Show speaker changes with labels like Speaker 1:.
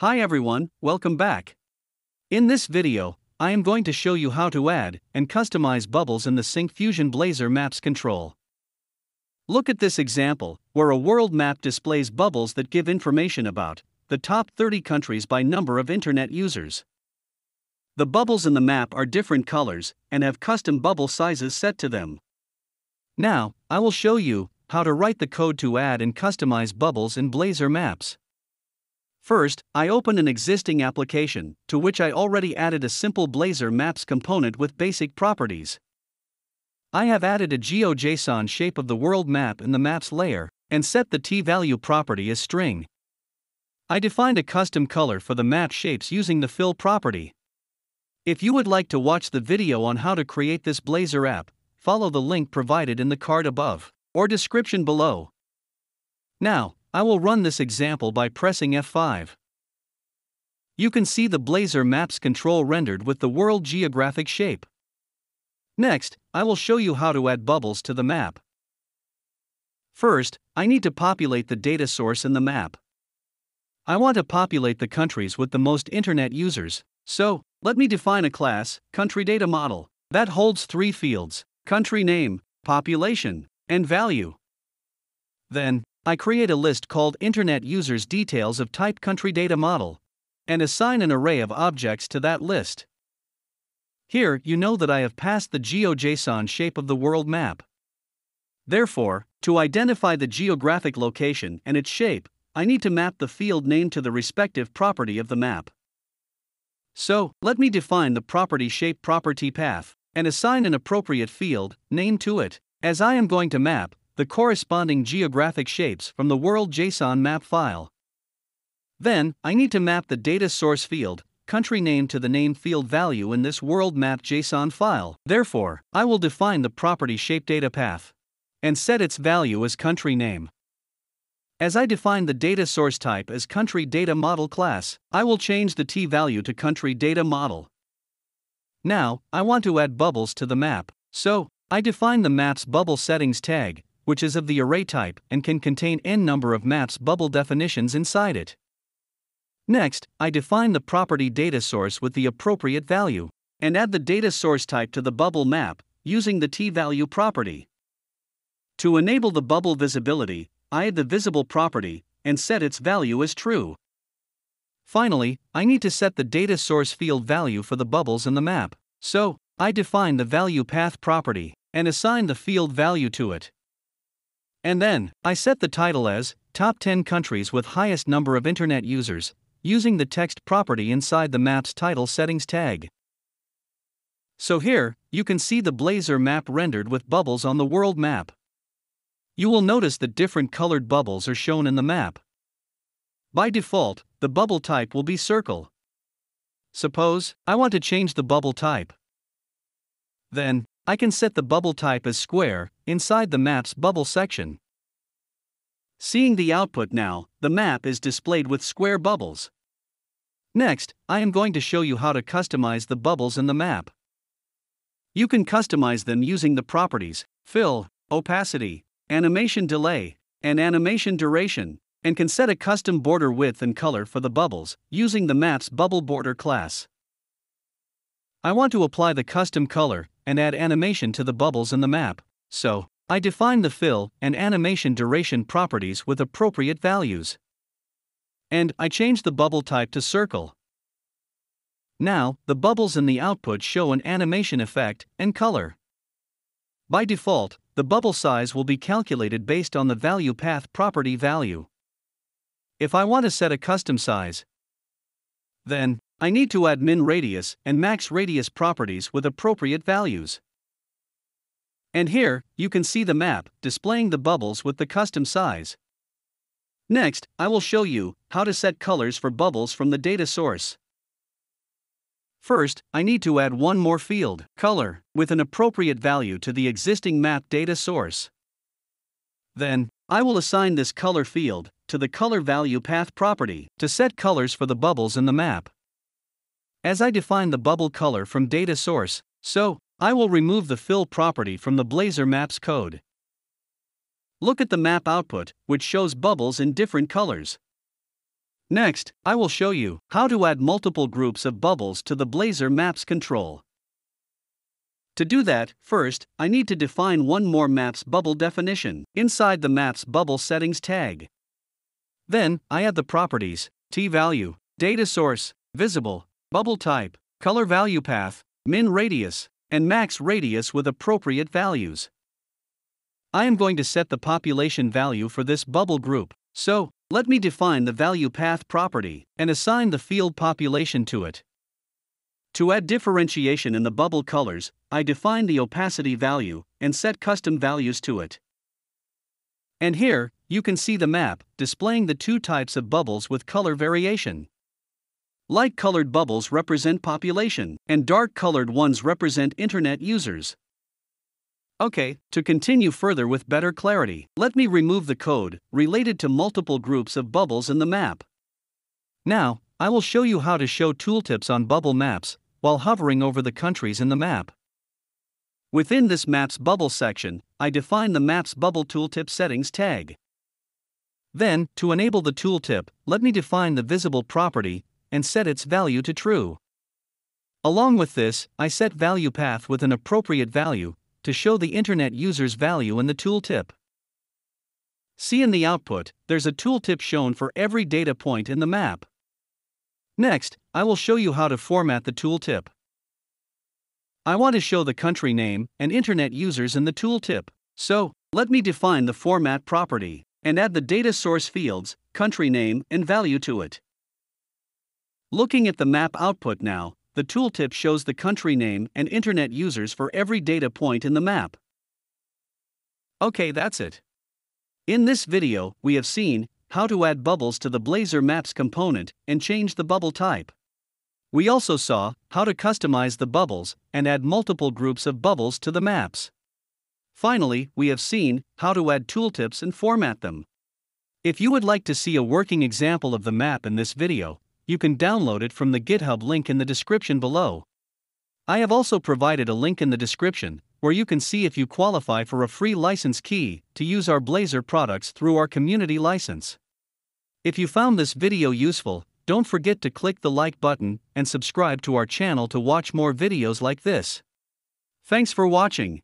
Speaker 1: Hi everyone, welcome back. In this video, I am going to show you how to add and customize bubbles in the Sync Fusion Blazor Maps control. Look at this example, where a world map displays bubbles that give information about the top 30 countries by number of internet users. The bubbles in the map are different colors and have custom bubble sizes set to them. Now, I will show you how to write the code to add and customize bubbles in Blazor Maps. First, I open an existing application, to which I already added a simple Blazor Maps component with basic properties. I have added a GeoJSON shape of the world map in the maps layer, and set the t-value property as string. I defined a custom color for the map shapes using the fill property. If you would like to watch the video on how to create this Blazor app, follow the link provided in the card above, or description below. Now, I will run this example by pressing F5. You can see the Blazor Maps control rendered with the world geographic shape. Next, I will show you how to add bubbles to the map. First, I need to populate the data source in the map. I want to populate the countries with the most internet users, so, let me define a class, Country Data Model, that holds three fields, country name, population, and value. Then, I create a list called Internet Users Details of Type Country Data Model and assign an array of objects to that list. Here, you know that I have passed the GeoJSON shape of the world map. Therefore, to identify the geographic location and its shape, I need to map the field name to the respective property of the map. So, let me define the property shape property path and assign an appropriate field name to it. As I am going to map, the corresponding geographic shapes from the world JSON map file. Then, I need to map the data source field, country name to the name field value in this world map JSON file. Therefore, I will define the property shape data path and set its value as country name. As I define the data source type as country data model class, I will change the T value to country data model. Now, I want to add bubbles to the map, so I define the map's bubble settings tag which is of the array type and can contain n number of maps bubble definitions inside it. Next, I define the property data source with the appropriate value, and add the data source type to the bubble map using the t-value property. To enable the bubble visibility, I add the visible property and set its value as true. Finally, I need to set the data source field value for the bubbles in the map, so I define the value path property and assign the field value to it. And then, I set the title as Top 10 Countries with Highest Number of Internet Users, using the text property inside the map's title settings tag. So here, you can see the Blazor map rendered with bubbles on the world map. You will notice that different colored bubbles are shown in the map. By default, the bubble type will be circle. Suppose, I want to change the bubble type. Then, I can set the bubble type as square inside the map's bubble section. Seeing the output now, the map is displayed with square bubbles. Next, I am going to show you how to customize the bubbles in the map. You can customize them using the properties fill, opacity, animation delay, and animation duration, and can set a custom border width and color for the bubbles using the map's bubble border class. I want to apply the custom color and add animation to the bubbles in the map. So, I define the fill and animation duration properties with appropriate values. And I change the bubble type to circle. Now, the bubbles in the output show an animation effect and color. By default, the bubble size will be calculated based on the value path property value. If I want to set a custom size, then I need to add min radius and max radius properties with appropriate values. And here, you can see the map displaying the bubbles with the custom size. Next, I will show you how to set colors for bubbles from the data source. First, I need to add one more field, color, with an appropriate value to the existing map data source. Then, I will assign this color field to the color value path property to set colors for the bubbles in the map. As I define the bubble color from data source, so, I will remove the fill property from the Blazor Maps code. Look at the map output, which shows bubbles in different colors. Next, I will show you how to add multiple groups of bubbles to the Blazor Maps control. To do that, first, I need to define one more Maps bubble definition inside the Maps bubble settings tag. Then, I add the properties, t-value, data source, visible, bubble type, color value path, min radius, and max radius with appropriate values. I am going to set the population value for this bubble group, so, let me define the value path property and assign the field population to it. To add differentiation in the bubble colors, I define the opacity value and set custom values to it. And here, you can see the map displaying the two types of bubbles with color variation. Light colored bubbles represent population, and dark colored ones represent internet users. Okay, to continue further with better clarity, let me remove the code related to multiple groups of bubbles in the map. Now, I will show you how to show tooltips on bubble maps while hovering over the countries in the map. Within this Maps Bubble section, I define the Maps Bubble Tooltip Settings tag. Then, to enable the tooltip, let me define the Visible property and set its value to true. Along with this, I set value path with an appropriate value to show the internet user's value in the tooltip. See in the output, there's a tooltip shown for every data point in the map. Next, I will show you how to format the tooltip. I want to show the country name and internet users in the tooltip, so let me define the format property and add the data source fields, country name, and value to it. Looking at the map output now, the tooltip shows the country name and internet users for every data point in the map. Okay that's it. In this video, we have seen how to add bubbles to the Blazor Maps component and change the bubble type. We also saw how to customize the bubbles and add multiple groups of bubbles to the maps. Finally, we have seen how to add tooltips and format them. If you would like to see a working example of the map in this video, you can download it from the GitHub link in the description below. I have also provided a link in the description where you can see if you qualify for a free license key to use our Blazor products through our community license. If you found this video useful, don't forget to click the like button and subscribe to our channel to watch more videos like this. Thanks for watching.